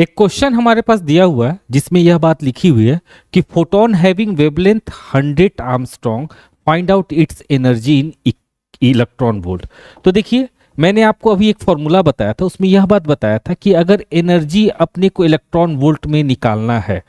एक क्वेश्चन हमारे पास दिया हुआ है जिसमें यह बात लिखी हुई है कि photon having wavelength angstrom find out its energy in electron volt तो देखिए मैंने आपको अभी एक फॉर्मूला बताया था उसमें यह बात बताया था कि अगर एनर्जी अपने को इलेक्ट्रॉन वोल्ट में निकालना है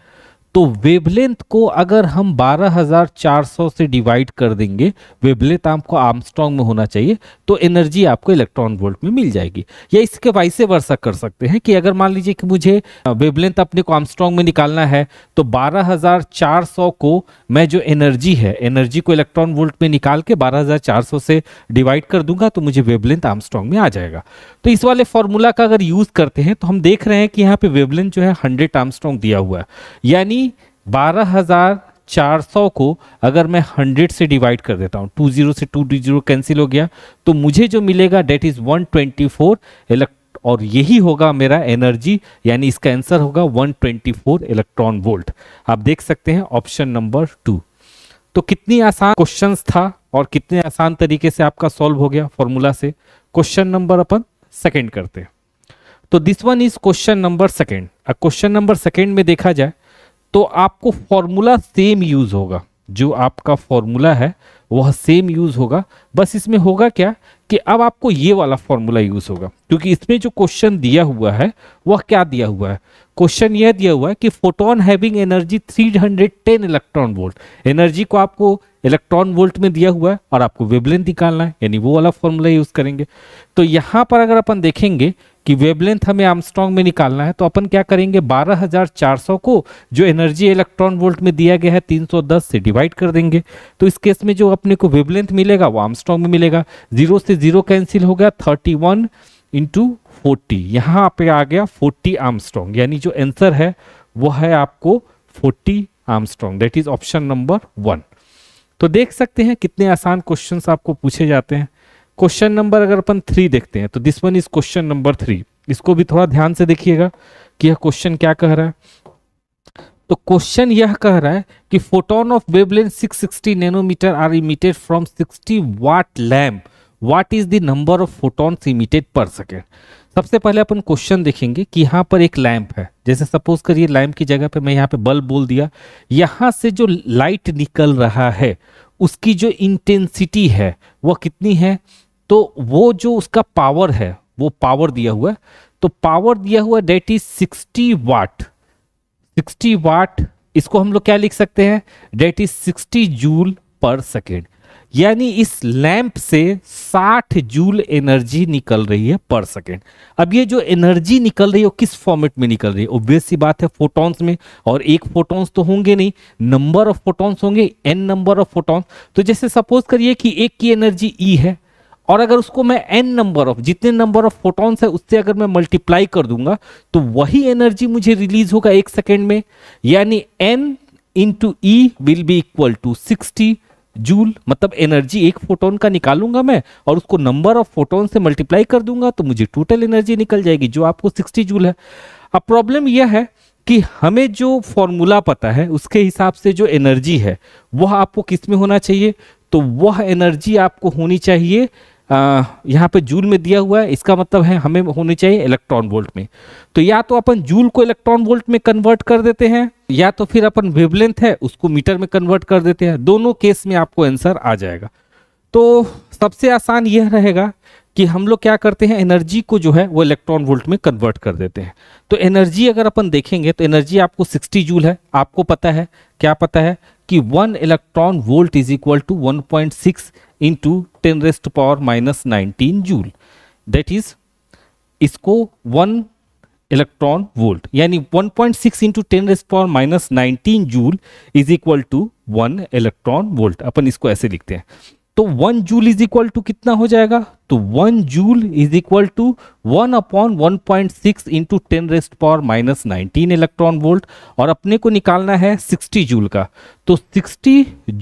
तो वेवलेंथ को अगर हम 12,400 से डिवाइड कर देंगे वेवलेंथ आपको आर्मस्ट्रॉन्ग में होना चाहिए तो एनर्जी आपको इलेक्ट्रॉन वोल्ट में मिल जाएगी या इसके वाइसे वर्षा कर सकते हैं कि अगर मान लीजिए कि मुझे वेवलेंथ अपने को आर्मस्ट्रॉन्ग में निकालना है तो 12,400 को मैं जो एनर्जी है एनर्जी को इलेक्ट्रॉन वोल्ट में निकाल के बारह से डिवाइड कर दूंगा तो मुझे वेबलेंथ आर्मस्ट्रॉन्ग में आ जाएगा तो इस वाले फॉर्मूला का अगर यूज़ करते हैं तो हम देख रहे हैं कि यहाँ पे वेबलेंथ जो है हंड्रेड आर्मस्ट्रॉन्ग दिया हुआ है यानी 12,400 को अगर मैं 100 से डिवाइड कर देता टू 20 से 220 कैंसिल हो गया तो मुझे जो मिलेगा डेट इज़ 124 इलेक्ट्रॉन और यही होगा मेरा एनर्जी यानी इसका आंसर होगा 124 इलेक्ट्रॉन वोल्ट आप देख सकते हैं ऑप्शन नंबर टू तो कितनी आसान क्वेश्चन था और कितने आसान तरीके से आपका सॉल्व हो गया फॉर्मूला से क्वेश्चन नंबर अपन सेकेंड करते हैं तो this one is question number second question number second में देखा जाए तो आपको फॉर्मूला सेम यूज़ होगा जो आपका फॉर्मूला है वह सेम यूज़ होगा बस इसमें होगा क्या कि अब आपको ये वाला फॉर्मूला यूज़ होगा क्योंकि इसमें जो क्वेश्चन दिया हुआ है वह क्या दिया हुआ है क्वेश्चन यह दिया हुआ है कि photon having energy 310 electron volt energy को आपको इलेक्ट्रॉन वोल्ट में दिया हुआ है और आपको वेबलेंथ निकालना है यानी वो वाला फॉर्मूला यूज़ करेंगे तो यहाँ पर अगर अपन देखेंगे कि वेवलेंथ हमें आमस्ट्रॉन्ग में निकालना है तो अपन क्या करेंगे 12,400 को जो एनर्जी इलेक्ट्रॉन वोल्ट में दिया गया है 310 से डिवाइड कर देंगे तो इस केस में जो अपने को वेवलेंथ मिलेगा वो आमस्ट्रॉन्ग में मिलेगा जीरो से जीरो कैंसिल हो गया थर्टी वन इंटू फोर्टी यहाँ पे आ गया फोर्टी आर्मस्ट्रॉन्ग यानी जो आंसर है वो है आपको forty angstrom that is option number one तो देख सकते हैं कितने आसान क्वेश्चन आपको पूछे जाते हैं क्वेश्चन नंबर अगर अपन थ्री देखते हैं तो this one is question number three इसको भी थोड़ा ध्यान से देखिएगा कि यह क्वेश्चन क्या कह रहा है तो क्वेश्चन यह कह रहा है कि फोटोन ऑफ वेबलेन 660 nanometre are emitted from 60 watt lamp what is the number of photons emitted per second सबसे पहले अपन क्वेश्चन देखेंगे कि यहाँ पर एक लैम्प है जैसे सपोज करिए लैम्प की जगह पे मैं यहाँ पे बल्ब बोल दिया यहाँ से जो लाइट निकल रहा है उसकी जो इंटेंसिटी है वह कितनी है तो वो जो उसका पावर है वो पावर दिया हुआ है तो पावर दिया हुआ that is sixty watt sixty watt इसको हम लोग क्या लिख सकते हैं that is sixty joule per second यानी इस लैंप से 60 जूल एनर्जी निकल रही है पर सेकेंड अब ये जो एनर्जी निकल रही है वो किस फॉर्मेट में निकल रही है ओब्वियस सी बात है फोटॉन्स में और एक फोटॉन्स तो होंगे नहीं नंबर ऑफ फोटॉन्स होंगे एन नंबर ऑफ फोटॉन्स तो जैसे सपोज करिए कि एक की एनर्जी ई e है और अगर उसको मैं एन नंबर ऑफ जितने नंबर ऑफ फोटॉन्स है उससे अगर मैं मल्टीप्लाई कर दूंगा तो वही एनर्जी मुझे रिलीज होगा एक सेकेंड में यानी N into E will be equal to sixty joule मतलब एनर्जी एक फोटोन का निकालूंगा मैं और उसको नंबर ऑफ फोटोन से मल्टीप्लाई कर दूंगा तो मुझे टोटल एनर्जी निकल जाएगी जो आपको 60 जूल है अब प्रॉब्लम यह है कि हमें जो फॉर्मूला पता है उसके हिसाब से जो एनर्जी है वह आपको किस में होना चाहिए तो वह एनर्जी आपको होनी चाहिए यहाँ पे जूल में दिया हुआ है इसका मतलब है हमें होने चाहिए इलेक्ट्रॉन वोल्ट में तो या तो अपन जूल को इलेक्ट्रॉन वोल्ट में कन्वर्ट कर देते हैं या तो फिर अपन वेवलेंथ है उसको मीटर में कन्वर्ट कर देते हैं दोनों केस में आपको आंसर आ जाएगा तो सबसे आसान यह रहेगा कि हम लोग क्या करते हैं एनर्जी को जो है वो इलेक्ट्रॉन वोल्ट में कन्वर्ट कर देते हैं तो एनर्जी अगर अपन देखेंगे तो एनर्जी आपको 60 जूल है आपको पता है क्या पता है कि one electron volt is equal to 1.6 into 10 raised to power minus 19 joule that is इसको वन इलेक्ट्रॉन वोल्ट यानी 1.6 point six into ten raise power minus nineteen joule is equal to one electron volt अपन इसको ऐसे लिखते हैं तो one joule is equal to कितना हो जाएगा तो one joule is equal to one upon one point six into ten raised power minus nineteen electron volt और अपने को निकालना है सिक्सटी जूल का तो sixty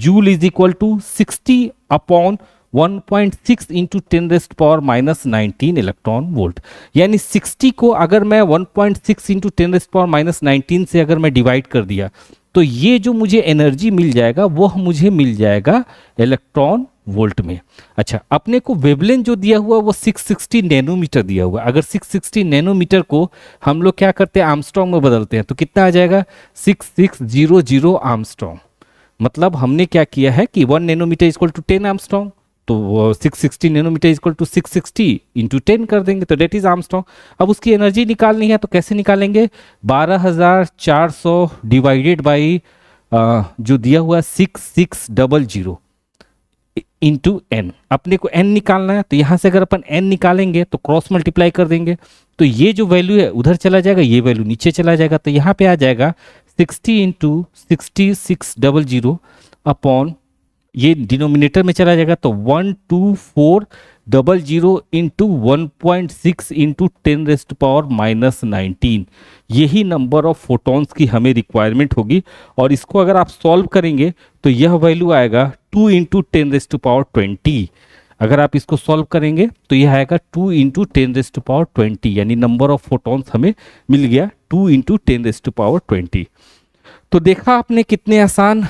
joule is equal to sixty upon 1.6 point six into ten raised power minus nineteen electron volt यानी 60 को अगर मैं 1.6 point six into ten raised power minus nineteen से अगर मैं डिवाइड कर दिया तो ये जो मुझे एनर्जी मिल जाएगा वह मुझे मिल जाएगा इलेक्ट्रॉन वोल्ट में अच्छा अपने को वेबलेन जो दिया हुआ वो 660 नैनोमीटर दिया हुआ अगर 660 नैनोमीटर को हम लोग क्या करते हैं आर्मस्ट्रॉन्ग में बदलते हैं तो कितना आ जाएगा 6600 आर्मस्ट्रॉन्ग मतलब हमने क्या किया है कि 1 नैनोमीटर इक्वल टू 10 आर्मस्ट्रॉन्ग तो six sixty nanometre equal to six sixty into ten कर देंगे तो डेट इज आर्मस्ट्रॉन्ग अब उसकी एनर्जी निकालनी है तो कैसे निकालेंगे बारह हजार चार सौ डिवाइडेड बाई जो दिया हुआ six six double zero into N अपने को एन निकालना है तो यहाँ से अगर अपन एन निकालेंगे तो क्रॉस मल्टीप्लाई कर देंगे तो ये जो वैल्यू है उधर चला जाएगा ये वैल्यू नीचे चला जाएगा तो यहाँ पे आ जाएगा sixty into sixty six double zero upon ये डिनोमिनेटर में चला जाएगा तो one two four double zero into one point six into ten raised power minus nineteen यही नंबर ऑफ फोटॉन्स की हमें रिक्वायरमेंट होगी और इसको अगर आप सॉल्व करेंगे तो यह वैल्यू आएगा two into ten raised power twenty अगर आप इसको सॉल्व करेंगे तो यह आएगा two into ten raised to power twenty यानी नंबर ऑफ फोटॉन्स हमें मिल गया two into ten raised to power twenty तो देखा आपने कितने आसान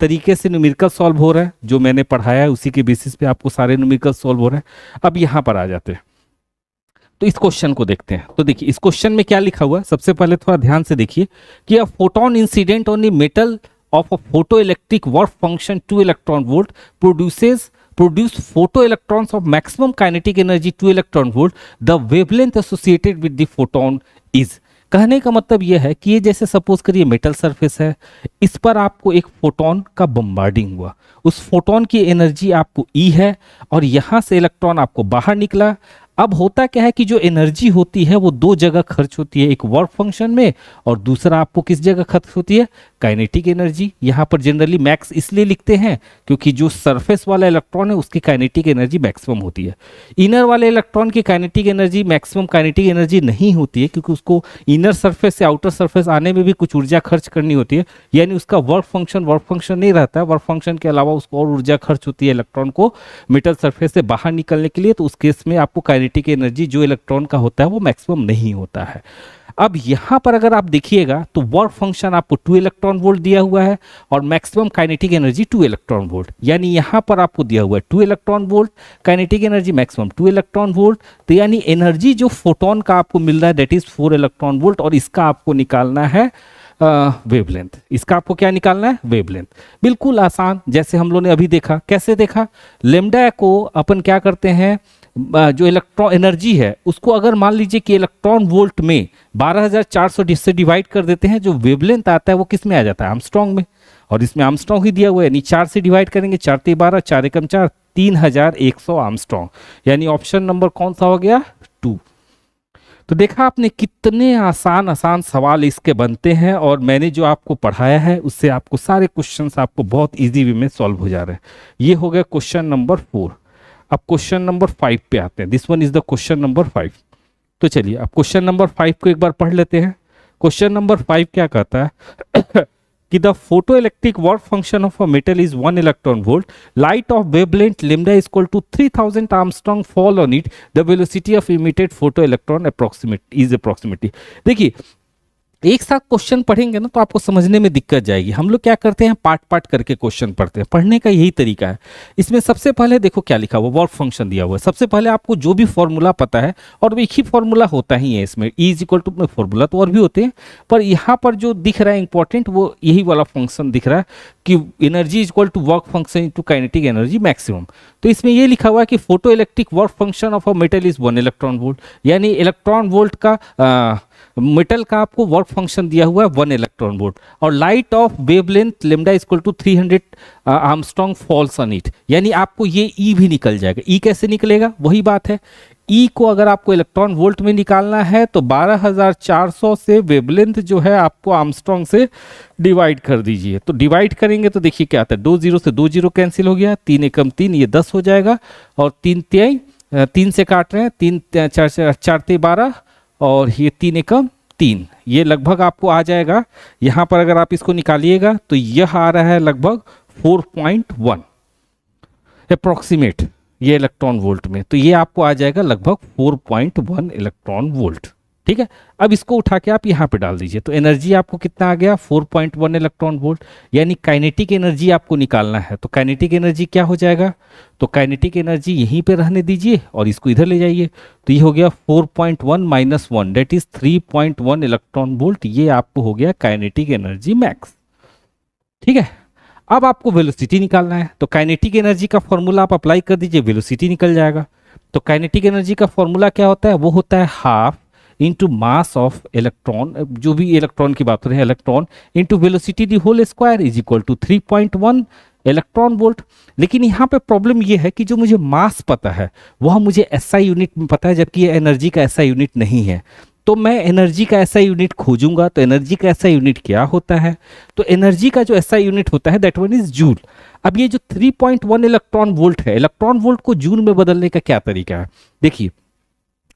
तरीके से न्यूमेरिकल सॉल्व हो रहा है जो मैंने पढ़ाया है उसी के बेसिस पे आपको सारे न्यूमेरिकल सॉल्व हो रहे हैं अब यहां पर आ जाते हैं तो इस क्वेश्चन को देखते हैं तो देखिए इस क्वेश्चन में क्या लिखा हुआ है सबसे पहले थोड़ा ध्यान से देखिए कि a photon incident on the metal of a photo electric work function two electron volt produces photo photoelectrons of maximum kinetic energy two electron volt the wavelength associated with the photon is कहने का मतलब यह है कि ये जैसे suppose करिए metal surface है इस पर आपको एक फोटोन का बम्बार्डिंग हुआ उस फोटोन की एनर्जी आपको ई e है और यहाँ से इलेक्ट्रॉन आपको बाहर निकला अब होता क्या है कि जो एनर्जी होती है वो दो जगह खर्च होती है एक वर्क फंक्शन में और दूसरा आपको किस जगह खर्च होती है काइनेटिक एनर्जी यहाँ पर जनरली मैक्स इसलिए लिखते हैं क्योंकि जो सरफेस वाला इलेक्ट्रॉन है उसकी काइनेटिक एनर्जी मैक्सिमम होती है इनर वाले इलेक्ट्रॉन की kinetic energy maximum kinetic energy नहीं होती है क्योंकि उसको इनर सर्फेस से आउटर सर्फेस आने में भी कुछ ऊर्जा खर्च करनी होती है यानी उसका वर्क फंक्शन वर्क फंक्शन नहीं रहता है वर्क फंक्शन के अलावा उसको और ऊर्जा खर्च होती है इलेक्ट्रॉन को मेटल सर्फेस से बाहर निकलने के लिए तो उस केस में आपको काइनेटिक काइनेटिक एनर्जी जो इलेक्ट्रॉन का होता है वो मैक्सिमम नहीं होता है अब यहां पर अगर आप देखिएगा तो वर्क फंक्शन आपको टू इलेक्ट्रॉन वोल्ट दिया हुआ है और maximum kinetic energy two electron volt यानी यहां पर आपको दिया हुआ है two electron volt kinetic energy maximum two electron volt तो यानी एनर्जी जो फोटोन का आपको मिल रहा है that is four electron volt और इसका आपको निकालना है वेव uh, इसका आपको क्या निकालना है वेव बिल्कुल आसान जैसे हम लोग ने अभी देखा कैसे देखा लेमडा को अपन क्या करते हैं जो इलेक्ट्रॉन एनर्जी है उसको अगर मान लीजिए कि इलेक्ट्रॉन वोल्ट में 12400 से डिवाइड कर देते हैं जो वेवलेंथ आता है वो किस में आ जाता है आमस्ट्रॉन्ग में और इसमें आमस्ट्रॉन्ग ही दिया हुआ है यानी चार से डिवाइड करेंगे चार ते बारह चार एकम चार तीन हजार एक सौ आमस्ट्रॉन्ग यानी ऑप्शन नंबर कौन सा हो गया टू तो देखा आपने कितने आसान आसान सवाल इसके बनते हैं और मैंने जो आपको पढ़ाया है उससे आपको सारे क्वेश्चंस आपको बहुत इजी वे में सॉल्व हो जा रहे हैं ये हो गया क्वेश्चन नंबर फोर अब क्वेश्चन नंबर फाइव पे आते हैं this one is the question number five तो चलिए अब क्वेश्चन नंबर फाइव को एक बार पढ़ लेते हैं क्वेश्चन नंबर फाइव क्या कहता है कि the photo electric work function of a metal is one electron volt light of wavelength lambda is equal to three angstrom fall on it the velocity of emitted photo electron approximate is approximately देखिए एक साथ question पढ़ेंगे ना तो आपको समझने में दिक्कत जाएगी हम लोग क्या करते हैं पार्ट पार्ट करके क्वेश्चन पढ़ते हैं पढ़ने का यही तरीका है इसमें सबसे पहले देखो क्या लिखा हुआ वर्क फंक्शन दिया हुआ है सबसे पहले आपको जो भी फॉर्मूला पता है और एक ही फॉर्मूला होता ही है इसमें E is equal to formula तो और भी होते हैं पर यहाँ पर जो दिख रहा है इंपॉर्टेंट वो यही वाला फंक्शन दिख रहा है कि energy is equal to work function to kinetic energy maximum तो इसमें यह लिखा हुआ है कि photo electric work function of a metal is one electron volt यानी इलेक्ट्रॉन वोल्ट का मेटल का आपको वर्क फंक्शन दिया हुआ है वन इलेक्ट्रॉन वोल्ट और light of wavelength lambda equal to 300 hundred angstrom falls on it यानी आपको ये ई e भी निकल जाएगा ई e कैसे निकलेगा वही बात है ई e को अगर आपको इलेक्ट्रॉन वोल्ट में निकालना है तो 12,400 से वेबलेंथ जो है आपको आर्मस्ट्रॉन्ग से डिवाइड कर दीजिए तो डिवाइड करेंगे तो देखिए क्या आता है दो जीरो से दो जीरो कैंसिल हो गया तीन एकम तीन ये दस हो जाएगा और तीन त्याई तीन से काट रहे हैं तीन चार चार, चार ते बारह और ये तीन एकम तीन ये लगभग आपको आ जाएगा यहाँ पर अगर आप इसको निकालिएगा तो यह आ रहा है लगभग 4.1 पॉइंट वन अप्रोक्सीमेट ये इलेक्ट्रॉन वोल्ट में तो ये आपको आ जाएगा लगभग 4.1 इलेक्ट्रॉन वोल्ट ठीक है अब इसको उठा के आप यहां पे डाल दीजिए तो एनर्जी आपको कितना आ गया 4.1 इलेक्ट्रॉन वोल्ट यानी काइनेटिक एनर्जी आपको निकालना है तो काइनेटिक एनर्जी क्या हो जाएगा तो काइनेटिक एनर्जी यहीं पे रहने दीजिए और इसको इधर ले जाइए तो ये हो गया 4.1 point one minus one that is 3.1 electron volt ये आपको हो गया काइनेटिक एनर्जी मैक्स ठीक है अब आपको वेलोसिटी निकालना है तो काइनेटिक एनर्जी का फॉर्मूला आप अप्लाई कर दीजिए वेलोसिटी निकल जाएगा तो काइनेटिक एनर्जी का फॉर्मूला क्या होता है वो होता है half into mass of electron जो भी इलेक्ट्रॉन की बात हो रही है electron into velocity the whole square is equal to three point one electron volt लेकिन यहाँ पे प्रॉब्लम ये है कि जो मुझे मास पता है वह मुझे ऐसा यूनिट में पता है जबकि एनर्जी का ऐसा यूनिट नहीं है तो मैं एनर्जी का ऐसा यूनिट खोजूंगा तो एनर्जी का ऐसा यूनिट क्या होता है तो एनर्जी का जो ऐसा यूनिट होता है दैट वन इज जूल अब ये जो 3.1 इलेक्ट्रॉन वोल्ट है इलेक्ट्रॉन वोल्ट को जूल में बदलने का क्या तरीका है देखिए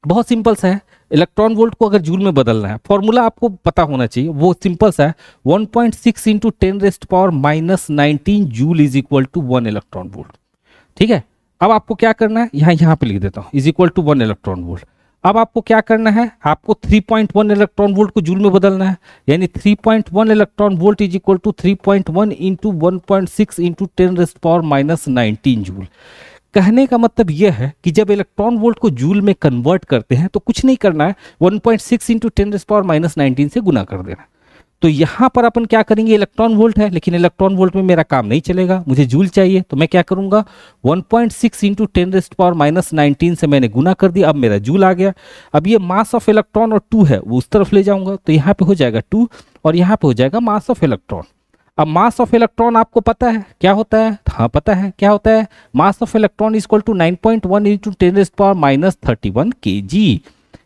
बहुत सिंपल सा है इलेक्ट्रॉन वोल्ट को अगर जूल में बदलना है फॉर्मूला आपको पता होना चाहिए वो सिंपल सा है 1.6 point six into ten raised power minus nineteen joule is equal to one electron volt ठीक है अब आपको क्या करना है यहाँ यहाँ पे लिख देता हूँ is equal to one electron volt अब आपको क्या करना है आपको 3.1 इलेक्ट्रॉन वोल्ट को जूल में बदलना है यानी 3.1 electron volt is equal to three point one into one point six into ten raised power minus nineteen joule कहने का मतलब यह है कि जब इलेक्ट्रॉन वोल्ट को जूल में कन्वर्ट करते हैं तो कुछ नहीं करना है 1.6 point six into ten power minus nineteen से गुना कर देना तो यहाँ पर अपन क्या करेंगे इलेक्ट्रॉन वोल्ट है लेकिन इलेक्ट्रॉन वोल्ट में मेरा काम नहीं चलेगा मुझे जूल चाहिए तो मैं क्या करूंगा 1.6 point six into ten raised power minus nineteen से मैंने गुना कर दिया अब मेरा जूल आ गया अब ये मास ऑफ इलेक्ट्रॉन और टू है वो उस तरफ ले जाऊंगा तो यहाँ पे हो जाएगा टू और यहाँ पे हो जाएगा मास ऑफ इलेक्ट्रॉन अब मास ऑफ इलेक्ट्रॉन आपको पता है क्या होता है हाँ पता है क्या होता है mass of electron is equal to nine point one into ten S power minus thirty one K G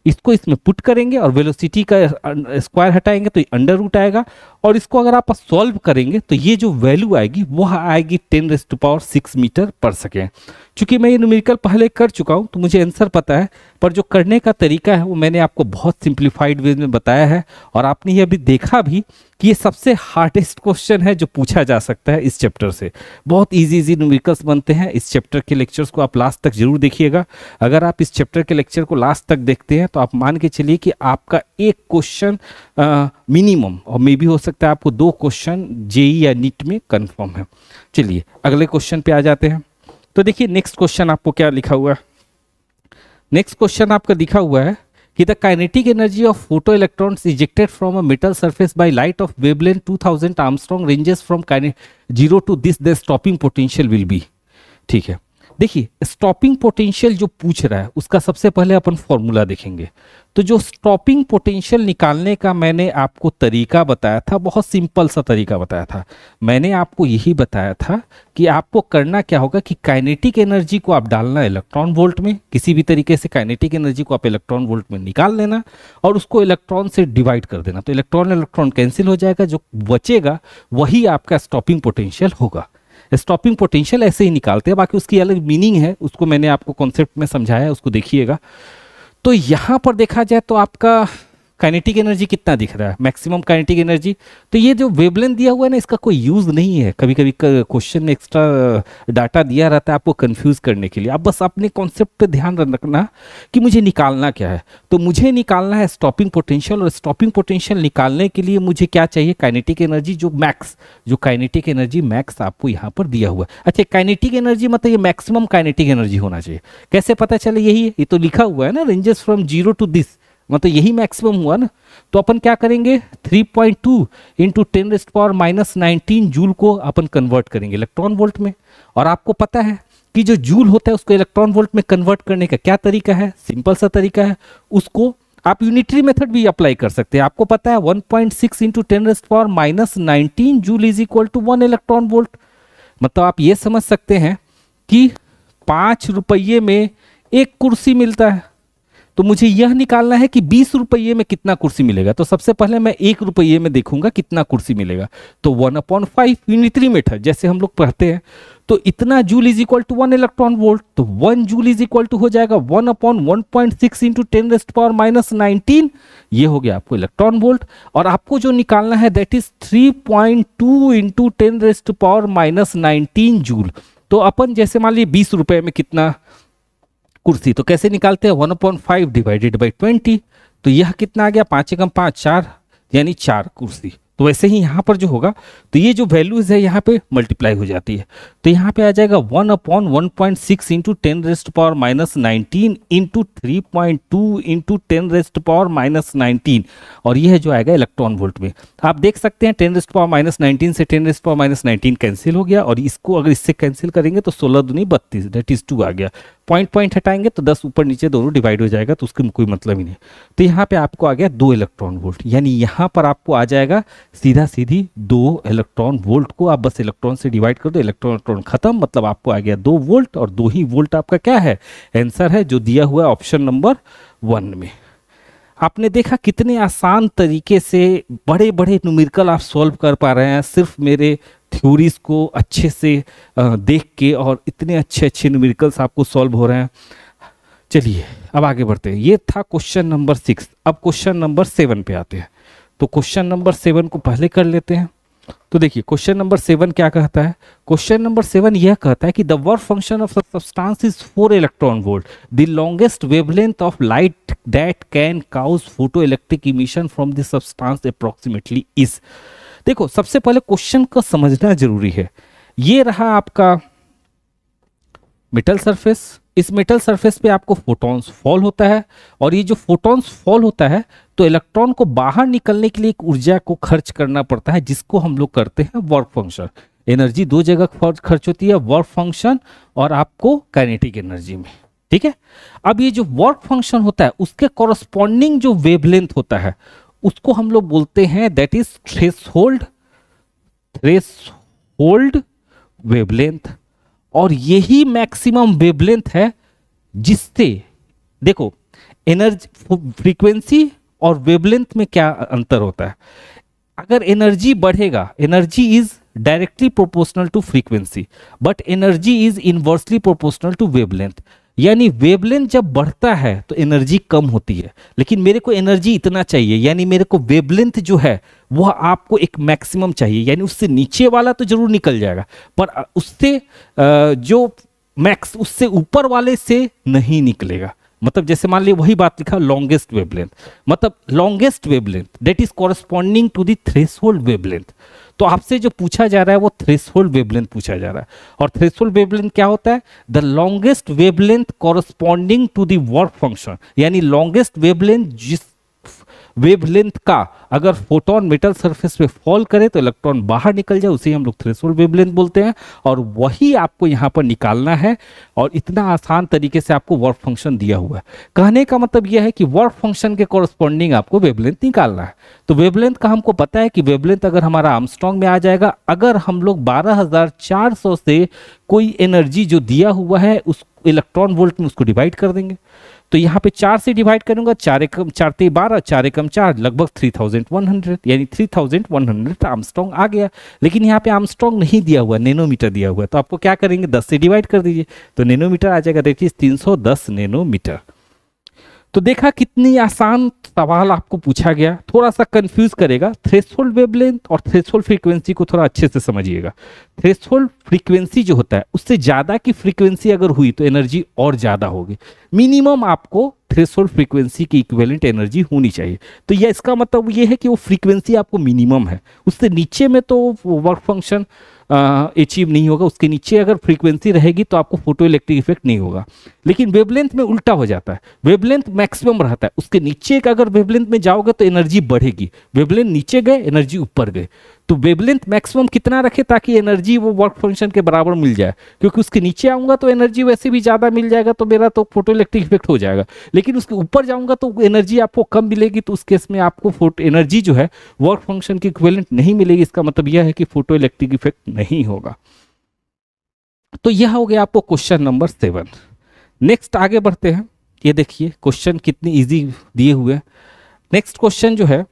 इसको इसमें पुट करेंगे और वेलोसिटी का स्क्वायर अं, हटाएंगे तो अंडर रूट आएगा और इसको अगर आप सॉल्व करेंगे तो ये जो वैल्यू आएगी वह आएगी ten raised to power six metre per second चूंकि मैं ये न्यूमेरिकल पहले कर चुका हूँ तो मुझे आंसर पता है पर जो करने का तरीका है वो मैंने आपको बहुत सिंप्लीफाइड वे में बताया है और आपने ये अभी देखा भी कि ये सबसे हार्डेस्ट क्वेश्चन है जो पूछा जा सकता है इस चैप्टर से बहुत इजी इजी न्यूमेरिकल्स बनते हैं इस चैप्टर के लेक्चर्स को आप लास्ट तक जरूर देखिएगा अगर आप इस चैप्टर के लेक्चर को लास्ट तक देखते हैं तो आप मान के चलिए कि आपका एक क्वेश्चन मिनिमम और मे भी हो सकता है आपको दो क्वेश्चन जेई या नीट में कन्फर्म है चलिए अगले क्वेश्चन पर आ जाते हैं तो देखिए नेक्स्ट क्वेश्चन आपको क्या लिखा हुआ है नेक्स्ट क्वेश्चन आपका लिखा हुआ है कि the kinetic energy of photo electrons ejected from a metal surface by light of वेबलेन two 2000 angstrom ranges from zero to this the stopping potential will be ठीक है देखिए स्टॉपिंग पोटेंशियल जो पूछ रहा है उसका सबसे पहले अपन फॉर्मूला देखेंगे तो जो स्टॉपिंग पोटेंशियल निकालने का मैंने आपको तरीका बताया था बहुत सिंपल सा तरीका बताया था मैंने आपको यही बताया था कि आपको करना क्या होगा कि काइनेटिक एनर्जी को आप डालना इलेक्ट्रॉन वोल्ट में किसी भी तरीके से काइनेटिक एनर्जी को आप इलेक्ट्रॉन वोल्ट में निकाल लेना और उसको इलेक्ट्रॉन से डिवाइड कर देना तो इलेक्ट्रॉन इलेक्ट्रॉन कैंसिल हो जाएगा जो बचेगा वही आपका स्टॉपिंग पोटेंशियल होगा स्टॉपिंग पोटेंशियल ऐसे ही निकालते हैं बाकी उसकी अलग मीनिंग है उसको मैंने आपको कॉन्सेप्ट में समझाया उसको देखिएगा तो यहाँ पर देखा जाए तो आपका काइनेटिक एनर्जी कितना दिख रहा है मैक्सिमम काइनेटिक एनर्जी तो ये जो वेबलेन दिया हुआ है ना इसका कोई यूज़ नहीं है कभी कभी क्वेश्चन में एक्स्ट्रा डाटा दिया रहता है आपको कन्फ्यूज़ करने के लिए आप बस अपने कॉन्सेप्ट पर ध्यान रखना कि मुझे निकालना क्या है तो मुझे निकालना है स्टॉपिंग पोटेंशियल और स्टॉपिंग पोटेंशियल निकालने के लिए मुझे क्या चाहिए काइनेटिक एनर्जी जो मैक्स जो काइनेटिक एनर्जी मैक्स आपको यहाँ पर दिया हुआ है अच्छा काइनेटिक एनर्जी मतलब ये मैक्सिमम काइनेटिक एनर्जी होना चाहिए कैसे पता चले यही है ये तो लिखा हुआ है ना ranges from zero to this मतलब यही मैक्सिमम हुआ ना तो अपन क्या करेंगे 3.2 point two into ten raised power minus nineteen joule को अपन कन्वर्ट करेंगे इलेक्ट्रॉन वोल्ट में और आपको पता है कि जो जूल होता है उसको इलेक्ट्रॉन वोल्ट में कन्वर्ट करने का क्या तरीका है सिंपल सा तरीका है उसको आप यूनिटरी मेथड भी अप्लाई कर सकते हैं आपको पता है 1.6 point six into ten raised power minus nineteen joule is equal to one electron volt मतलब आप ये समझ सकते हैं कि पाँच रुपये में एक कुर्सी मिलता है तो मुझे यह निकालना है कि बीस रुपये में कितना कुर्सी मिलेगा तो सबसे पहले मैं एक रुपये में देखूंगा कितना कुर्सी मिलेगा तो one upon five unitary metre जैसे हम लोग पढ़ते हैं तो इतना joule is equal to one electron volt तो one joule is equal to हो जाएगा one upon one point six into ten raised power minus nineteen ये हो गया आपको इलेक्ट्रॉन वोल्ट और आपको जो निकालना है that is three point two into ten raised power minus nineteen joule तो अपन जैसे मान लीजिए बीस रुपये में कितना कुर्सी तो कैसे निकालते हैं one point five divided by twenty तो यह कितना आ गया पाँच एकम पाँच चार यानी चार कुर्सी तो वैसे ही यहाँ पर जो होगा तो ये जो वैल्यूज़ है यहाँ पे मल्टीप्लाई हो जाती है तो यहाँ पे आ जाएगा one upon one point six into ten raised power minus nineteen into three point two into ten raised power minus nineteen और ये है जो आएगा इलेक्ट्रॉन वोल्ट में आप देख सकते हैं ten raised power minus nineteen से ten raised power minus nineteen cancel हो गया और इसको अगर इससे कैंसिल करेंगे तो सोलह दुनी बत्तीस डेट इज टू आ गया पॉइंट पॉइंट हटाएंगे तो दस ऊपर नीचे दोनों डिवाइड हो जाएगा तो उसके कोई मतलब ही नहीं तो यहाँ पे आपको आ गया दो इलेक्ट्रॉन वोल्ट यानी यहाँ पर आपको आ जाएगा सीधा सीधी दो इलेक्ट्रॉन वोल्ट को आप बस इलेक्ट्रॉन से डिवाइड कर दो इलेक्ट्रॉन इलेक्ट्रॉन खत्म मतलब आपको आ गया दो वोल्ट और दो ही वोल्ट आपका क्या है एंसर है जो दिया हुआ है ऑप्शन नंबर वन में आपने देखा कितने आसान तरीके से बड़े बड़े न्यूमेरिकल आप सॉल्व कर पा रहे हैं सिर्फ मेरे थ्योरीज को अच्छे से देख के और इतने अच्छे अच्छे न्यूमेरिकल्स आपको सॉल्व हो रहे हैं चलिए अब आगे बढ़ते हैं ये था क्वेश्चन नंबर सिक्स अब क्वेश्चन नंबर सेवन पे आते हैं तो क्वेश्चन नंबर सेवन को पहले कर लेते हैं तो देखिए क्वेश्चन नंबर सेवन क्या कहता है क्वेश्चन नंबर सेवन यह कहता है कि the work function of substance is four electron volt the longest wavelength of light that can cause photo electric emission from this substance approximately is देखो सबसे पहले क्वेश्चन को समझना जरूरी है ये रहा आपका मेटल सरफेस इस मेटल सरफेस पे आपको फोटॉन्स फॉल होता है और ये जो फोटॉन्स फॉल होता है तो इलेक्ट्रॉन को बाहर निकलने के लिए एक ऊर्जा को खर्च करना पड़ता है जिसको हम लोग करते हैं वर्क फंक्शन एनर्जी दो जगह खर्च होती है वर्क फंक्शन और आपको काइनेटिक एनर्जी में ठीक है अब ये जो वर्क फंक्शन होता है उसके कॉरस्पॉन्डिंग जो वेवलेंथ होता है उसको हम लोग बोलते हैं that is threshold threshold wavelength और यही मैक्सिमम वेवलेंथ है जिससे देखो एनर्जी फ्रीक्वेंसी और वेबलेंथ में क्या अंतर होता है अगर एनर्जी बढ़ेगा energy is directly proportional to frequency but energy is inversely proportional to wavelength यानी वेबलेंथ जब बढ़ता है तो एनर्जी कम होती है लेकिन मेरे को एनर्जी इतना चाहिए यानी मेरे को वेबलेंथ जो है वह आपको एक मैक्सिमम चाहिए यानी उससे नीचे वाला तो जरूर निकल जाएगा पर उससे जो मैक्स उससे ऊपर वाले से नहीं निकलेगा मतलब जैसे मान ली वही बात लिखा लॉन्गेस्ट वेवलेंथ मतलब longest wavelength that is corresponding to the threshold wavelength तो आपसे जो पूछा जा रहा है वो थ्रेस होल्ड वेवलेंथ पूछा जा रहा है और थ्रेस होल्ड वेवलेंथ क्या होता है the longest wavelength corresponding to the work function यानी लॉन्गेस्ट वेवलेंथ जिस वेवलेंथ का अगर फोटोन मेटल सरफेस पे फॉल करे तो इलेक्ट्रॉन बाहर निकल जाए उसे हम लोग थ्रेसोल्ड वेवलेंथ बोलते हैं और वही आपको यहाँ पर निकालना है और इतना आसान तरीके से आपको वर्क फंक्शन दिया हुआ है कहने का मतलब यह है कि वर्क फंक्शन के कॉरस्पॉन्डिंग आपको वेवलेंथ निकालना है तो वेवलेंथ का हमको पता है कि वेवलेंथ अगर हमारा आर्मस्ट्रॉन्ग में आ जाएगा अगर हम लोग बारह से कोई एनर्जी जो दिया हुआ है उस इलेक्ट्रॉन वोल्ट में उसको डिवाइड कर देंगे तो यहाँ पे चार से डिवाइड करूंगा चार एकम चार ते बारह चार एकम चार लगभग थ्री थाउजेंड वन हंड्रेड यानी three thousand one hundred angstrom आ गया लेकिन यहाँ पे आमस्ट्रॉन्ग नहीं दिया हुआ नैनोमीटर दिया हुआ तो आपको क्या करेंगे दस से डिवाइड कर दीजिए तो नैनोमीटर आ जाएगा देखिए तीन सौ दस नैनोमीटर तो देखा कितनी आसान सवाल आपको पूछा गया थोड़ा सा कंफ्यूज करेगा थ्रेशोल्ड वेवलेंथ और थ्रेशोल्ड फ्रीक्वेंसी को थोड़ा अच्छे से समझिएगा थ्रेशोल्ड फ्रीक्वेंसी जो होता है उससे ज़्यादा की फ्रीक्वेंसी अगर हुई तो एनर्जी और ज़्यादा होगी मिनिमम आपको थ्रेशोल्ड फ्रीक्वेंसी की इक्वेलेंट एनर्जी होनी चाहिए तो यह इसका मतलब ये है कि वो फ्रीक्वेंसी आपको मिनिमम है उससे नीचे में तो वर्क फंक्शन अचीव नहीं होगा उसके नीचे अगर फ्रीक्वेंसी रहेगी तो आपको फोटो इलेक्ट्रिक इफेक्ट नहीं होगा लेकिन वेबलेंथ में उल्टा हो जाता है वेबलेंथ मैक्सिमम रहता है उसके नीचे का अगर वेबलेंथ में जाओगे तो एनर्जी बढ़ेगी वेबलेंथ नीचे गए एनर्जी ऊपर गए तो वेबलेंथ मैक्सिमम कितना रखे ताकि एनर्जी वो वर्क फंक्शन के बराबर मिल जाए क्योंकि उसके नीचे आऊँगा तो एनर्जी वैसे भी ज़्यादा मिल जाएगा तो मेरा तो फोटो इलेक्ट्रिक इफेक्ट हो जाएगा लेकिन उसके ऊपर जाऊंगा तो एनर्जी आपको कम मिलेगी तो उस केस में आपको फोटो एनर्जी जो है वर्क फंक्शन की इक्वेलेंट नहीं मिलेगी इसका मतलब यह है कि फोटो इलेक्ट्रिक इफेक्ट नहीं होगा तो यह हो गया आपको क्वेश्चन नंबर सेवन नेक्स्ट आगे बढ़ते हैं ये देखिए क्वेश्चन कितने इजी दिए हुए हैं नेक्स्ट क्वेश्चन जो है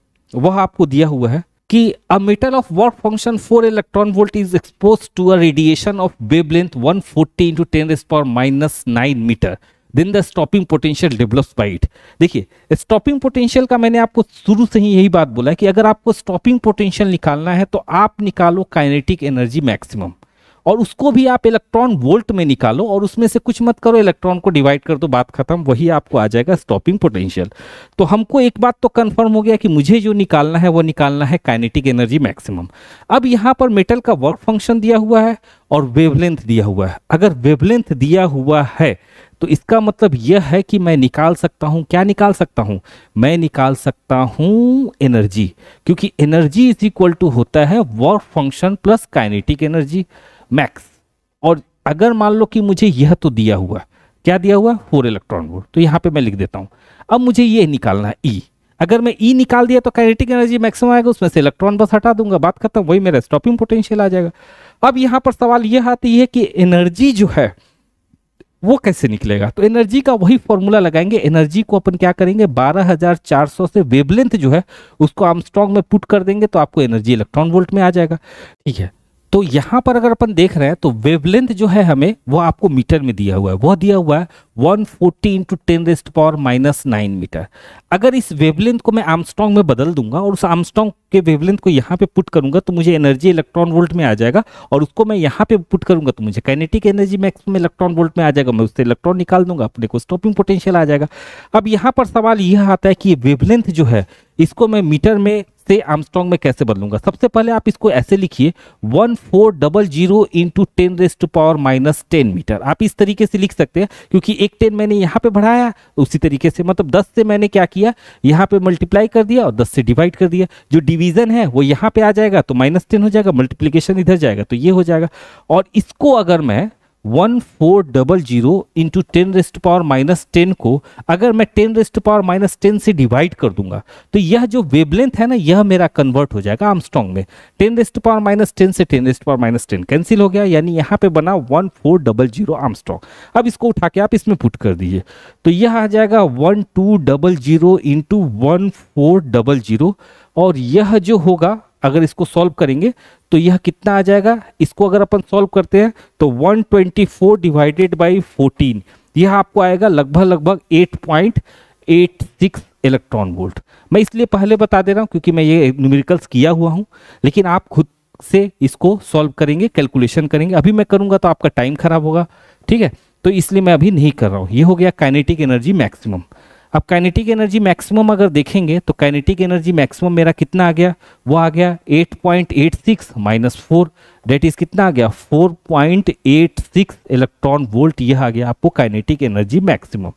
वह आपको दिया हुआ है कि a metal of work function four electron volt is expose to a radiation of wavelength one forty into ten raise power minus nine metre then the stopping potential develops by it देखिए stopping potential का मैंने आपको शुरू से ही यही बात बोला कि अगर आपको स्टॉपिंग पोटेंशियल निकालना है तो आप निकालो काइनेटिक एनर्जी मैक्सिमम और उसको भी आप इलेक्ट्रॉन वोल्ट में निकालो और उसमें से कुछ मत करो इलेक्ट्रॉन को डिवाइड कर दो बात खत्म वही आपको आ जाएगा स्टॉपिंग पोटेंशियल तो हमको एक बात तो कन्फर्म हो गया कि मुझे जो निकालना है वो निकालना है काइनेटिक एनर्जी मैक्सिमम अब यहाँ पर मेटल का वर्क फंक्शन दिया हुआ है और वेवलेंथ दिया हुआ है अगर वेवलेंथ दिया हुआ है तो इसका मतलब यह है कि मैं निकाल सकता हूँ क्या निकाल सकता हूँ मैं निकाल सकता हूँ एनर्जी क्योंकि एनर्जी इज इक्वल टू होता है work function plus kinetic energy max और अगर मान लो कि मुझे यह तो दिया हुआ क्या दिया हुआ फोर इलेक्ट्रॉन वोल्ट तो यहाँ पे मैं लिख देता हूँ अब मुझे ये निकालना है ई e। अगर मैं ई e निकाल दिया तो काइनेटिक एनर्जी मैक्सिमम आएगा उसमें से इलेक्ट्रॉन बस हटा दूंगा बात करता हूँ वही मेरा स्टॉपिंग पोटेंशियल आ जाएगा अब यहाँ पर सवाल यह आती है कि एनर्जी जो है वो कैसे निकलेगा तो एनर्जी का वही फॉर्मूला लगाएंगे एनर्जी को अपन क्या करेंगे 12,400 से वेवलेंथ जो है उसको आर्मस्ट्रॉन्ग में पुट कर देंगे तो आपको एनर्जी इलेक्ट्रॉन वोल्ट में आ जाएगा ठीक है तो यहां पर अगर अपन देख रहे हैं तो वेवलेंथ जो है हमें वो आपको मीटर में दिया हुआ है वह दिया हुआ है forty into ten raised power minus nine metre अगर इस वेवलेंथ को मैं आमस्ट्रॉन्ग में बदल दूंगा और उस आमस्ट्रॉन्ग के वेवलेंथ को यहाँ पे पुट करूंगा तो मुझे एनर्जी इलेक्ट्रॉन वोल्ट में आ जाएगा और उसको मैं यहाँ पे पुट करूंगा तो मुझे कैनेटिक एनर्जी मैक्स में इलेक्ट्रॉन वोल्ट में आ जाएगा मैं उससे इलेक्ट्रॉन निकाल दूंगा अपने को स्टॉपिंग पोटेंशियल आ जाएगा अब यहाँ पर सवाल यह आता है कि वेवलेंथ जो है इसको मैं मीटर में से आमस्ट्रॉन्ग में कैसे बदलूंगा सबसे पहले आप इसको ऐसे लिखिए one four double zero into ten raised power minus ten metre आप इस तरीके से लिख सकते हैं क्योंकि एक टेन मैंने यहाँ पे बढ़ाया उसी तरीके से मतलब दस से मैंने क्या किया यहाँ पे मल्टीप्लाई कर दिया और दस से डिवाइड कर दिया जो डिवीजन है वो यहाँ पे आ जाएगा तो माइनस टेन हो जाएगा मल्टीप्लीकेशन इधर जाएगा तो ये हो जाएगा और इसको अगर मैं one four double zero into ten raised power minus ten को अगर मैं ten raised power minus ten से डिवाइड कर दूंगा तो यह जो वेबलेंथ है ना यह मेरा कन्वर्ट हो जाएगा आमस्ट्रॉन्ग में ten raised power minus ten से ten raised power minus ten cancel हो गया यानी यहाँ पे बना one four double zero angstrom अब इसको उठा के आप इसमें पुट कर दीजिए तो यह आ जाएगा one two double zero into one four double zero और यह जो होगा अगर इसको सॉल्व करेंगे तो यह कितना आ जाएगा इसको अगर अपन सॉल्व करते हैं तो 124 डिवाइडेड बाई 14 यह आपको आएगा लगभग लगभग 8.86 इलेक्ट्रॉन वोल्ट मैं इसलिए पहले बता दे रहा हूँ क्योंकि मैं ये न्यूमेरिकल्स किया हुआ हूँ लेकिन आप खुद से इसको सॉल्व करेंगे कैलकुलेशन करेंगे अभी मैं करूँगा तो आपका टाइम खराब होगा ठीक है तो इसलिए मैं अभी नहीं कर रहा हूँ ये हो गया काइनेटिक एनर्जी मैक्सिमम अब काइनेटिक एनर्जी मैक्सिमम अगर देखेंगे तो काइनेटिक एनर्जी मैक्सिमम मेरा कितना आ गया वो आ गया 8.86 point eight six minus four that is कितना आ गया 4.86 इलेक्ट्रॉन वोल्ट यह आ गया आपको काइनेटिक एनर्जी मैक्सिमम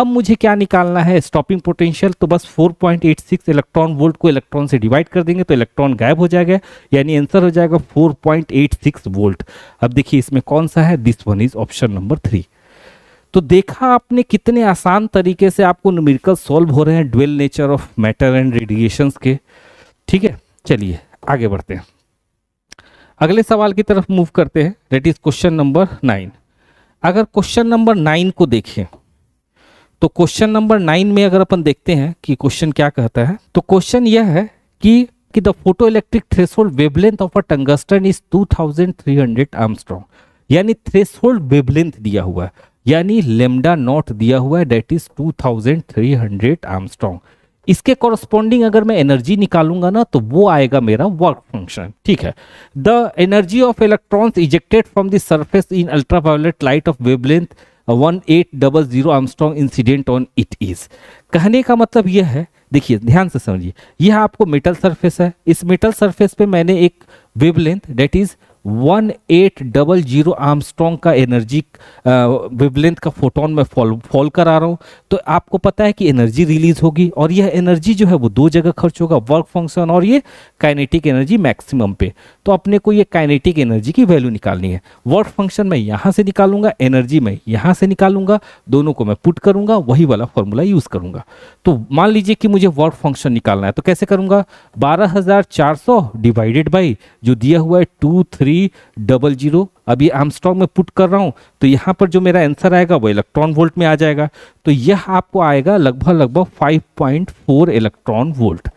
अब मुझे क्या निकालना है स्टॉपिंग पोटेंशियल तो बस 4.86 इलेक्ट्रॉन वोल्ट को इलेक्ट्रॉन से डिवाइड कर देंगे तो इलेक्ट्रॉन गायब हो जाएगा यानी आंसर हो जाएगा 4.86 वोल्ट अब देखिए इसमें कौन सा है this one is option number three तो देखा आपने कितने आसान तरीके से आपको न्यूमेरिकल सॉल्व हो रहे हैं dual nature of matter and radiations के ठीक है चलिए आगे बढ़ते हैं अगले सवाल की तरफ मूव करते हैं that is question number nine अगर क्वेश्चन नंबर नाइन को देखें तो क्वेश्चन नंबर नाइन में अगर अपन देखते हैं कि क्वेश्चन क्या कहता है तो क्वेश्चन यह है कि कि the photo electric threshold wavelength of a tungsten is 2300 angstrom यानी थ्रेसोल्ड वेबलेंथ दिया हुआ है यानी लेमडा नॉट दिया हुआ है डेट इज 2300 आर्मस्ट्रॉन्ग इसके कॉरस्पॉन्डिंग अगर मैं एनर्जी निकालूंगा ना तो वो आएगा मेरा वर्क फंक्शन ठीक है the energy of electrons ejected from the surface in ultraviolet light of wavelength zero angstrom incident on it is कहने का मतलब यह है देखिए ध्यान से समझिए यह आपको मेटल सरफेस है इस मेटल सरफेस पे मैंने एक wavelength that is one eight double zero angstrom का एनर्जी विवलेंथ uh, का फोटोन में फॉल फॉल करा रहा हूँ तो आपको पता है कि एनर्जी रिलीज होगी और यह एनर्जी जो है वो दो जगह खर्च होगा वर्क फंक्शन और ये काइनेटिक एनर्जी मैक्सिमम पे तो अपने को ये काइनेटिक एनर्जी की वैल्यू निकालनी है वर्क फंक्शन मैं यहाँ से निकालूंगा एनर्जी मैं यहाँ से निकालूंगा दोनों को मैं पुट करूंगा वही वाला फॉर्मूला यूज़ करूंगा तो मान लीजिए कि मुझे वर्क फंक्शन निकालना है तो कैसे करूंगा बारह डिवाइडेड बाई जो दिया हुआ है two three three double zero अभी आमस्ट्रॉन्ग में पुट कर रहा हूँ तो यहाँ पर जो मेरा आंसर आएगा वो इलेक्ट्रॉन वोल्ट में आ जाएगा तो यह आपको आएगा लगभग लगभग five point four electron volt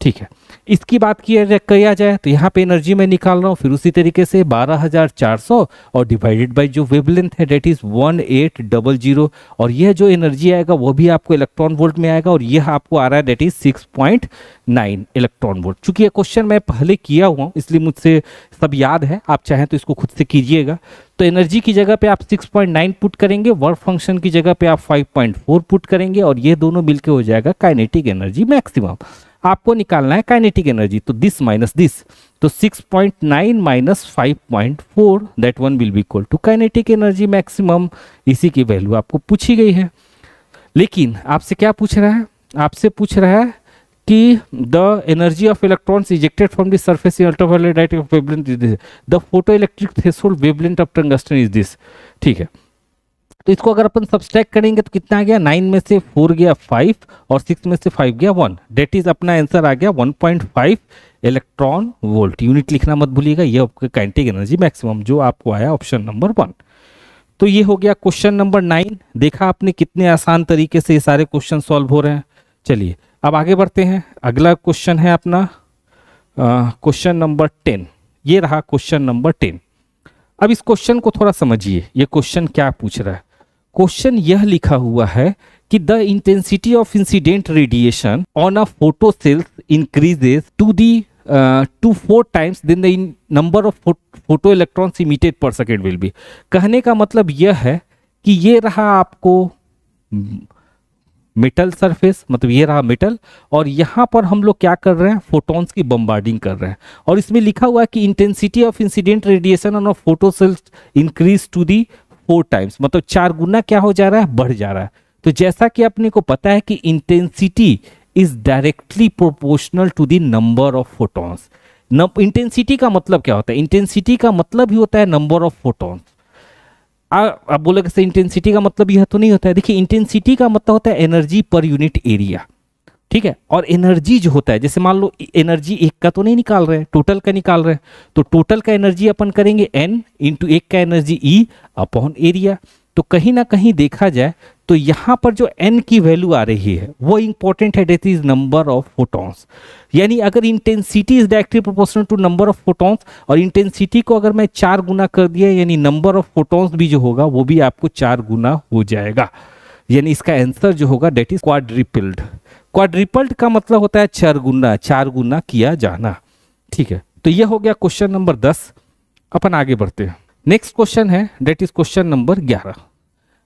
ठीक है इसकी बात किया जाए तो यहाँ पे एनर्जी मैं निकाल रहा हूँ फिर उसी तरीके से 12,400 और डिवाइडेड बाई जो वेबलेंथ है डेट इज़ 1800 और यह जो एनर्जी आएगा वो भी आपको इलेक्ट्रॉन वोल्ट में आएगा और यह आपको आ रहा है डेट इज़ 6.9 इलेक्ट्रॉन वोल्ट चूंकि यह क्वेश्चन मैं पहले किया हुआ हूँ इसलिए मुझसे सब याद है आप चाहें तो इसको खुद से कीजिएगा तो एनर्जी की जगह पे आप 6.9 पुट करेंगे वर्क फंक्शन की जगह पे आप 5.4 पुट करेंगे और ये दोनों मिलके हो जाएगा काइनेटिक एनर्जी मैक्सिमम आपको निकालना है काइनेटिक एनर्जी तो दिस माइनस दिस तो 6.9 minus five point four that one will be equal to kinetic energy maximum इसी की वैल्यू आपको पूछी गई है लेकिन आपसे क्या पूछ रहा है आपसे पूछ रहा है कि the energy of electrons ejected from this surface in ultraviolet light is this the photo electric threshold wavelength of tungsten is this ठीक है तो इसको अगर अपन सब्सट्रैक करेंगे तो कितना आ गया नाइन में से फोर गया फाइव और सिक्स में से फाइव गया वन डेट इज अपना आंसर आ गया one point five electron volt unit लिखना मत भूलिएगा ये आपके कैंटिक एनर्जी मैक्सिमम जो आपको आया ऑप्शन नंबर वन तो ये हो गया क्वेश्चन नंबर नाइन देखा आपने कितने आसान तरीके से ये सारे क्वेश्चन सॉल्व हो रहे हैं चलिए अब आगे बढ़ते हैं अगला क्वेश्चन है अपना क्वेश्चन नंबर टेन ये रहा क्वेश्चन नंबर टेन अब इस क्वेश्चन को थोड़ा समझिए ये क्वेश्चन क्या पूछ रहा है क्वेश्चन यह लिखा हुआ है कि the intensity of incident radiation on a photo cells increases to the two four times then the number of photo electrons emitted per second will be कहने का मतलब यह है कि ये रहा आपको मेटल सरफेस मतलब ये रहा मेटल और यहाँ पर हम लोग क्या कर रहे हैं फोटोन्स की बम्बार्डिंग कर रहे हैं और इसमें लिखा हुआ है कि intensity of incident radiation on photo cells increase to the four times मतलब चार गुना क्या हो जा रहा है बढ़ जा रहा है तो जैसा कि अपने को पता है कि intensity is directly proportional to the number of photons intensity का मतलब क्या होता है इंटेंसिटी का मतलब ही होता है नंबर ऑफ फोटोन्स आप कैसे इंटेंसिटी का मतलब यह तो नहीं होता है देखिए इंटेंसिटी का मतलब होता है एनर्जी पर यूनिट एरिया ठीक है और एनर्जी जो होता है जैसे मान लो एनर्जी एक का तो नहीं निकाल रहे टोटल का निकाल रहे तो टोटल का एनर्जी अपन करेंगे एन इंटू एक का एनर्जी ई अपॉन एरिया तो कहीं ना कहीं देखा जाए तो यहां पर जो एन की वैल्यू आ रही है वो इंपॉर्टेंट है that is number of photons यानी अगर intensity is directly proportional to number of photons और इंटेंसिटी को अगर मैं चार गुना कर दिया यानी नंबर ऑफ फोटॉन्स भी जो होगा वो भी आपको चार गुना हो जाएगा यानी इसका आंसर जो होगा डेट इज क्वाड्रिपिल्ड क्वाड्रिपल्ट का मतलब होता है चार गुना चार गुना किया जाना ठीक है तो यह हो गया क्वेश्चन नंबर दस अपन आगे बढ़ते हैं नेक्स्ट क्वेश्चन है डेट इज क्वेश्चन नंबर ग्यारह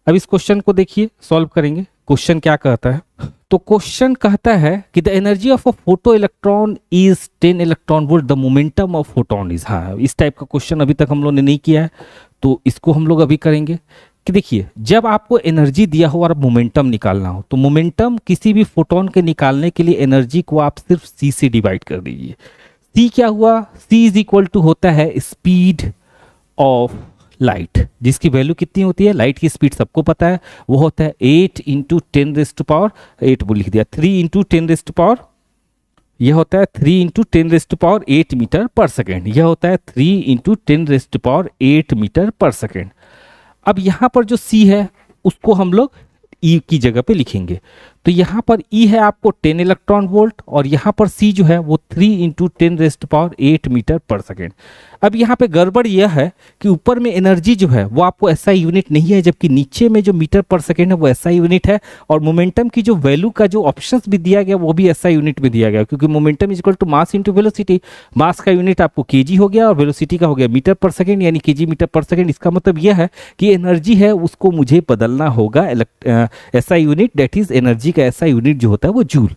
अब इस क्वेश्चन को देखिए सॉल्व करेंगे क्वेश्चन क्या कहता है तो क्वेश्चन कहता है कि the energy of a photo electron is 10 electron volt the momentum of photon is हाँ इस टाइप का क्वेश्चन अभी तक हम लोग ने नहीं किया है तो इसको हम लोग अभी करेंगे कि देखिए जब आपको एनर्जी दिया हो और मोमेंटम निकालना हो तो मोमेंटम किसी भी फोटोन के निकालने के लिए एनर्जी को आप सिर्फ सी से डिवाइड कर दीजिए सी क्या हुआ सी इज इक्वल टू होता है स्पीड ऑफ लाइट जिसकी वैल्यू कितनी होती है लाइट की स्पीड सबको पता है वो होता है eight into ten raised power eight वो लिख दिया three into ten raised power यह होता है three into ten raised power eight metre per second यह होता है three into ten raised power eight metre per second अब यहाँ पर जो सी है उसको हम लोग ई e की जगह पे लिखेंगे तो यहाँ पर ई e है आपको 10 इलेक्ट्रॉन वोल्ट और यहाँ पर सी जो है वो 3 into ten raised power 8 metre per second अब यहाँ पे गड़बड़ यह है कि ऊपर में एनर्जी जो है वो आपको ऐसा यूनिट नहीं है जबकि नीचे में जो मीटर पर सेकेंड है वो ऐसा यूनिट है और मोमेंटम की जो वैल्यू का जो ऑप्शन भी दिया गया वो भी ऐसा यूनिट में दिया गया क्योंकि momentum is equal to mass into velocity mass का यूनिट आपको के हो गया और वेलोसिटी का हो गया मीटर पर सेकेंड यानी के मीटर पर सेकेंड इसका मतलब यह है कि एनर्जी है उसको मुझे बदलना होगा ऐसा यूनिट डेट इज एनर्जी का ऐसा यूनिट जो होता है वो जूल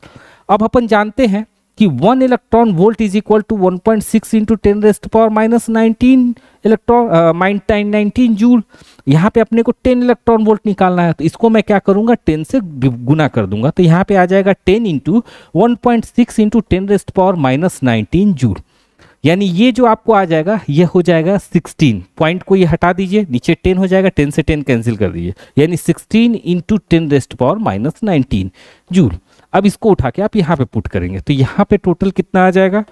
अब अपन जानते हैं कि one electron volt is equal to one point six into ten raised power minus nineteen electron time nineteen joule यहाँ पे अपने को टेन इलेक्ट्रॉन वोल्ट निकालना है तो इसको मैं क्या करूँगा टेन से गुना कर दूंगा तो यहाँ पे आ जाएगा ten into one point six into ten raised power minus nineteen joule यानी ये जो आपको आ जाएगा ये हो जाएगा 16 पॉइंट को ये हटा दीजिए नीचे 10 हो जाएगा 10 से 10 कैंसिल कर दीजिए यानी 16 into ten raised power minus nineteen joule अब इसको उठा के आप यहाँ पे पुट करेंगे तो यहाँ पे टोटल कितना आ जाएगा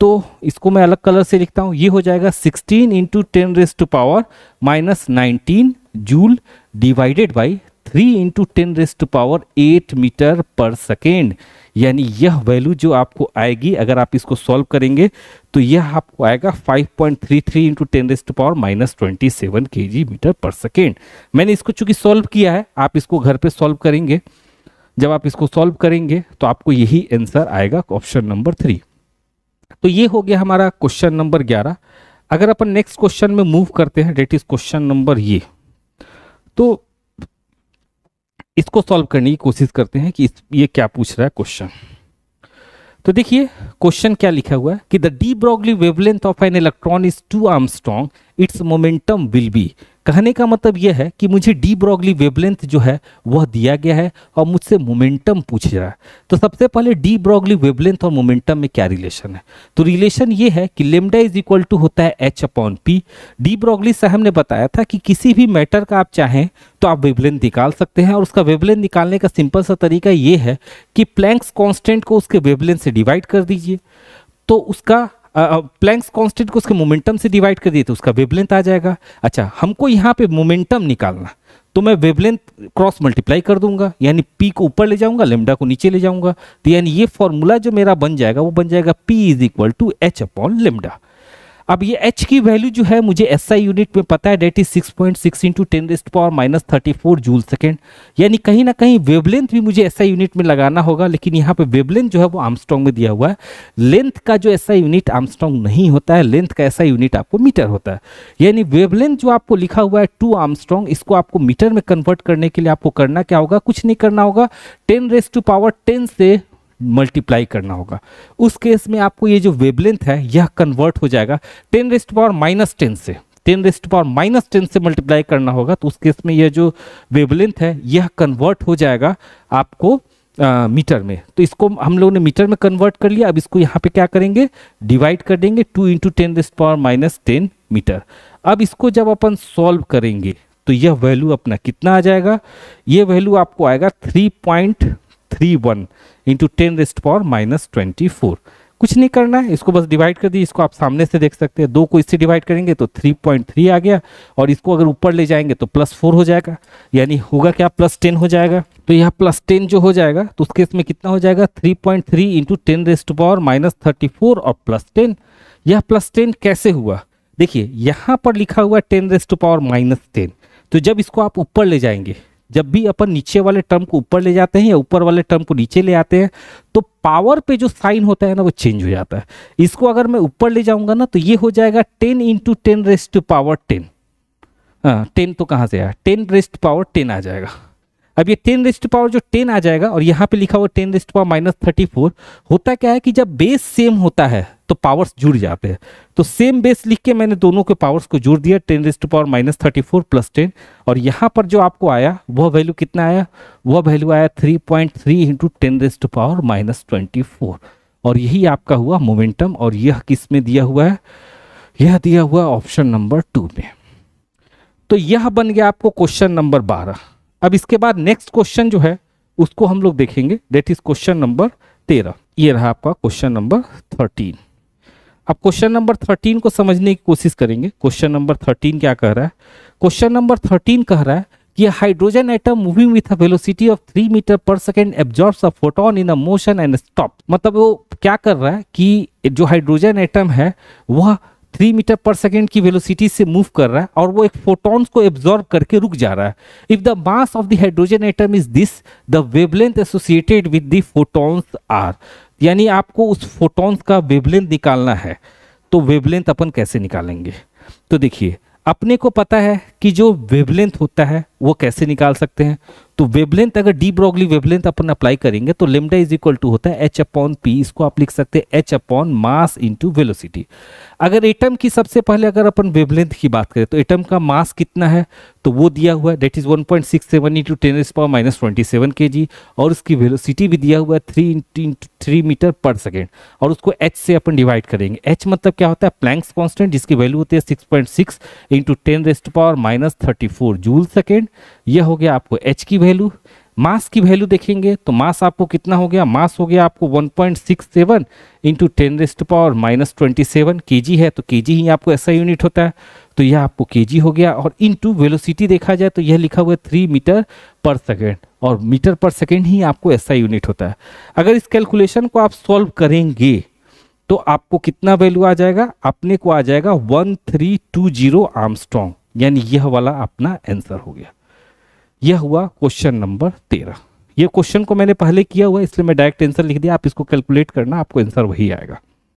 तो इसको मैं अलग कलर से लिखता हूँ ये हो जाएगा 16 into ten raised power minus nineteen joule divided by three into ten raised to power eight metre per second यानी यह वैल्यू जो आपको आएगी अगर आप इसको सॉल्व करेंगे तो यह आपको आएगा 5.33 point three three into ten raised to power minus twenty seven के जी मीटर पर सेकेंड मैंने इसको चूंकि सॉल्व किया है आप इसको घर पे सॉल्व करेंगे जब आप इसको सॉल्व करेंगे तो आपको यही आंसर आएगा ऑप्शन नंबर थ्री तो ये हो गया हमारा क्वेश्चन नंबर ग्यारह अगर अपन नेक्स्ट क्वेश्चन में मूव करते हैं डेट इज क्वेश्चन नंबर ये तो इसको सॉल्व करने की कोशिश करते हैं कि ये क्या पूछ रहा है क्वेश्चन तो देखिए क्वेश्चन क्या लिखा हुआ है कि the de Broglie wavelength of an electron is two angstrom its momentum will be कहने का मतलब यह है कि मुझे डी ब्रॉगली वेबलेंथ जो है वह दिया गया है और मुझसे मोमेंटम पूछ रहा है तो सबसे पहले डी ब्रॉगली वेबलेंथ और मोमेंटम में क्या रिलेशन है तो रिलेशन ये है कि लेमडा इज इक्वल टू होता है H upon P de Broglie साहब ने बताया था कि किसी भी मैटर का आप चाहें तो आप वेबलेंथ निकाल सकते हैं और उसका वेबलेंथ निकालने का सिंपल सा तरीका ये है कि प्लैंक्स कॉन्स्टेंट को उसके वेबलेंथ से डिवाइड कर दीजिए तो उसका प्लैंक्स कांस्टेंट को उसके मोमेंटम से डिवाइड कर दिए तो उसका वेबलेंथ आ जाएगा अच्छा हमको यहाँ पे मोमेंटम निकालना तो मैं वेबलेंथ क्रॉस मल्टीप्लाई कर दूंगा यानी पी को ऊपर ले जाऊंगा लेमडा को नीचे ले जाऊंगा तो यानी ये फॉर्मूला जो मेरा बन जाएगा वो बन जाएगा P is equal to H upon lambda अब ये एच की वैल्यू जो है मुझे एस यूनिट में पता है that is six point six into ten raised power minus thirty four joule second यानी कहीं ना कहीं वेवलेंथ भी मुझे एस यूनिट में लगाना होगा लेकिन यहाँ पे वेवलेंथ जो है वो आमस्ट्रॉन्ग में दिया हुआ है लेंथ का जो एस यूनिट आमस्ट्रॉन्ग नहीं होता है लेंथ का ऐसा यूनिट आपको मीटर होता है यानी वेवलेंथ जो आपको लिखा हुआ है टू आर्मस्ट्रॉन्ग इसको आपको मीटर में कन्वर्ट करने के लिए आपको करना क्या होगा कुछ नहीं करना होगा ten raise to power ten से मल्टीप्लाई करना होगा उस केस में आपको ये जो वेबलेंथ है यह कन्वर्ट हो जाएगा ten raised power minus ten से ten raised power minus ten से मल्टीप्लाई करना होगा तो उस केस में यह जो वेबलेंथ है यह कन्वर्ट हो जाएगा आपको आ, मीटर में तो इसको हम लोगों ने मीटर में कन्वर्ट कर लिया अब इसको यहाँ पे क्या करेंगे डिवाइड कर देंगे two into ten raised power minus ten metre अब इसको जब अपन सॉल्व करेंगे तो यह वैल्यू अपना कितना आ जाएगा यह वैल्यू आपको आएगा three point three one into ten raised power minus twenty four कुछ नहीं करना है इसको बस डिवाइड कर दीजिए इसको आप सामने से देख सकते हैं दो को इससे डिवाइड करेंगे तो थ्री पॉइंट थ्री आ गया और इसको अगर ऊपर ले जाएंगे तो प्लस फोर हो जाएगा यानी होगा क्या प्लस टेन हो जाएगा तो यह प्लस टेन जो हो जाएगा तो उसके इसमें कितना हो जाएगा three point three into ten raised power minus thirty four और प्लस टेन यह प्लस टेन कैसे हुआ देखिए यहाँ पर लिखा हुआ ten raised power minus ten तो जब इसको आप ऊपर ले जाएंगे जब भी अपन नीचे वाले टर्म को ऊपर ले जाते हैं या ऊपर वाले टर्म को नीचे ले आते हैं तो पावर पे जो साइन होता है ना वो चेंज हो जाता है इसको अगर मैं ऊपर ले जाऊंगा ना तो ये हो जाएगा ten into ten raised power ten ten तो कहाँ से आया टेन रेस्ट पावर टेन आ जाएगा अब ये टेन रेस्ट पावर जो टेन आ जाएगा और यहाँ पे लिखा हुआ ten raised power minus thirty four होता क्या है कि जब बेस सेम होता है तो पावर्स जुड़ जाते हैं तो सेम बेस लिख के मैंने दोनों के पावर्स को जोड़ दिया ten raise to power minus thirty four plus ten और यहाँ पर जो आपको आया वह वैल्यू कितना आया वह वैल्यू आया three point three into ten raise to power minus twenty four और यही आपका हुआ मोमेंटम और यह किस में दिया हुआ है यह दिया हुआ ऑप्शन नंबर टू में तो यह बन गया आपको क्वेश्चन नंबर बारह अब इसके बाद नेक्स्ट क्वेश्चन जो है उसको हम लोग देखेंगे दैट इज क्वेश्चन नंबर तेरह ये रहा आपका क्वेश्चन नंबर थर्टीन अब क्वेश्चन नंबर थर्टीन को समझने की कोशिश करेंगे क्वेश्चन नंबर थर्टीन क्या कह रहा है क्वेश्चन नंबर थर्टीन कह रहा है कि hydrogen atom moving with a velocity of three metre per second absorb a photon in a motion and stop मतलब वो क्या कर रहा है कि जो हाइड्रोजन एटम है वह थ्री मीटर पर सेकेंड की वेलोसिटी से मूव कर रहा है और वो एक फोटॉन्स को एब्जॉर्ब करके रुक जा रहा है if the mass of the hydrogen atom is this the wavelength associated with the photons are यानी आपको उस फोटॉन्स का वेवलेंथ निकालना है तो वेवलेंथ अपन कैसे निकालेंगे तो देखिए अपने को पता है कि जो वेवलेंथ होता है वो कैसे निकाल सकते हैं तो वेबलेंथ अगर डी ब्रॉगली वेबलेंथ अपन अप्लाई करेंगे तो लेमडा इज इक्वल टू होता है एच अपॉन पी इसको आप लिख सकते हैं h upon mass into velocity अगर एटम की सबसे पहले अगर अपन वेबलेंथ की बात करें तो एटम का मास कितना है तो वो दिया हुआ है that is 1.67 point six seven into ten S power minus twenty seven के जी और उसकी वेलोसिटी भी दिया हुआ है three into three metre per second और उसको एच से अपन डिवाइड करेंगे एच मतलब क्या होता है प्लैंक्स कॉन्स्टेंट जिसकी वैल्यू होती है six point six into ten raised power minus thirty four joule second यह हो गया आपको एच की वैल्यू मास की वैल्यू देखेंगे तो मास आपको कितना हो गया मास हो गया आपको 1.67 point six seven into ten raised power minus twenty seven kg है तो के जी ही आपको ऐसा यूनिट होता है तो यह आपको के हो गया और इंटू वेलोसिटी देखा जाए तो यह लिखा हुआ है थ्री मीटर पर सेकेंड और मीटर पर सेकेंड ही आपको ऐसा यूनिट होता है अगर इस कैलकुलेशन को आप सॉल्व करेंगे तो आपको कितना वैल्यू आ जाएगा अपने को आ जाएगा वन थ्री यानी यह वाला अपना आंसर हो गया यह हुआ क्वेश्चन नंबर तेरह ये क्वेश्चन को मैंने पहले किया हुआ इसलिए मैं डायरेक्ट आंसर लिख दिया आप इसको कैलकुलेट करना आपको आंसर वही आएगा